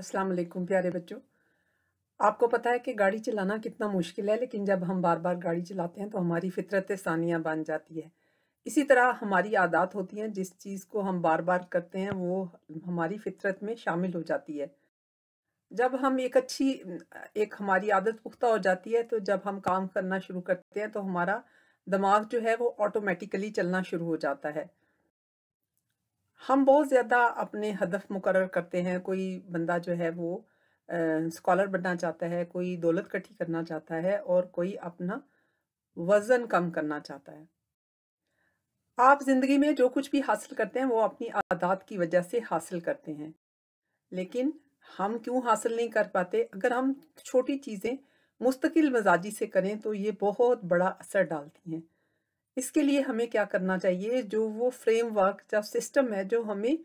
अस्सलाम वालेकुम प्यारे बच्चों आपको पता है कि गाड़ी चलाना कितना मुश्किल है लेकिन जब हम बार बार गाड़ी चलाते हैं तो हमारी फितरत सानिया बन जाती है इसी तरह हमारी आदत होती हैं जिस चीज़ को हम बार बार करते हैं वो हमारी फितरत में शामिल हो जाती है जब हम एक अच्छी एक हमारी आदत पुख्ता हो जाती है तो जब हम काम करना शुरू करते हैं तो हमारा दिमाग जो है वो ऑटोमेटिकली चलना शुरू हो जाता है हम बहुत ज़्यादा अपने हदफ मुकर करते हैं कोई बंदा जो है वो स्कॉलर बनना चाहता है कोई दौलत कट्ठी करना चाहता है और कोई अपना वज़न कम करना चाहता है आप ज़िंदगी में जो कुछ भी हासिल करते हैं वो अपनी आदात की वजह से हासिल करते हैं लेकिन हम क्यों हासिल नहीं कर पाते अगर हम छोटी चीज़ें मुस्तकिल मजाजी से करें तो ये बहुत बड़ा असर डालती हैं इसके लिए हमें क्या करना चाहिए जो वो फ्रेमवर्क या सिस्टम है जो हमें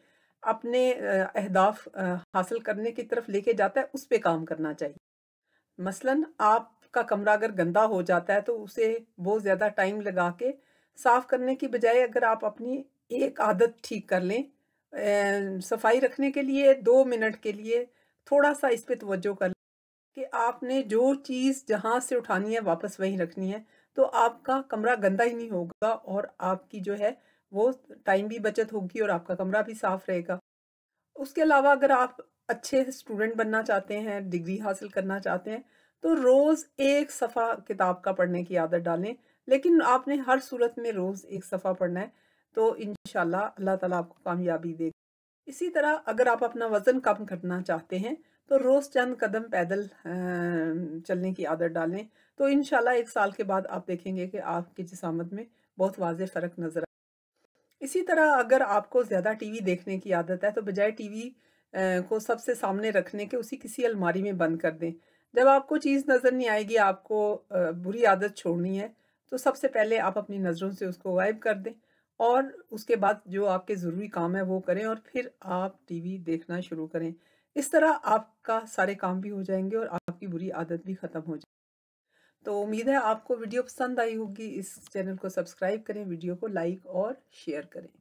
अपने अहदाफ हासिल करने की तरफ लेके जाता है उस पर काम करना चाहिए मसलन आपका कमरा अगर गंदा हो जाता है तो उसे बहुत ज़्यादा टाइम लगा के साफ़ करने की बजाय अगर आप अपनी एक आदत ठीक कर लें सफाई रखने के लिए दो मिनट के लिए थोड़ा सा इस पर तोज्जो कर लें कि आपने जो चीज़ जहाँ से उठानी है वापस वहीं रखनी है तो आपका कमरा गंदा ही नहीं होगा और आपकी जो है वो टाइम भी बचत होगी और आपका कमरा भी साफ रहेगा उसके अलावा अगर आप अच्छे स्टूडेंट बनना चाहते हैं डिग्री हासिल करना चाहते हैं तो रोज़ एक सफ़ा किताब का पढ़ने की आदत डालें लेकिन आपने हर सूरत में रोज़ एक सफ़ा पढ़ना है तो इन अल्लाह ताला आपको कामयाबी देगा इसी तरह अगर आप अपना वज़न कम करना चाहते हैं तो रोज़ चंद कदम पैदल चलने की आदत डालें तो इन एक साल के बाद आप देखेंगे कि आपकी जिसामत में बहुत वाज फ़र्क नज़र इसी तरह अगर आपको ज़्यादा टीवी देखने की आदत है तो बजाय टीवी को सबसे सामने रखने के उसी किसी अलमारी में बंद कर दें जब आपको चीज़ नज़र नहीं आएगी आपको बुरी आदत छोड़नी है तो सबसे पहले आप अपनी नज़रों से उसको गायब कर दें और उसके बाद जो आपके ज़रूरी काम है वो करें और फिर आप टीवी देखना शुरू करें इस तरह आपका सारे काम भी हो जाएंगे और आपकी बुरी आदत भी ख़त्म हो जाएगी तो उम्मीद है आपको वीडियो पसंद आई होगी इस चैनल को सब्सक्राइब करें वीडियो को लाइक और शेयर करें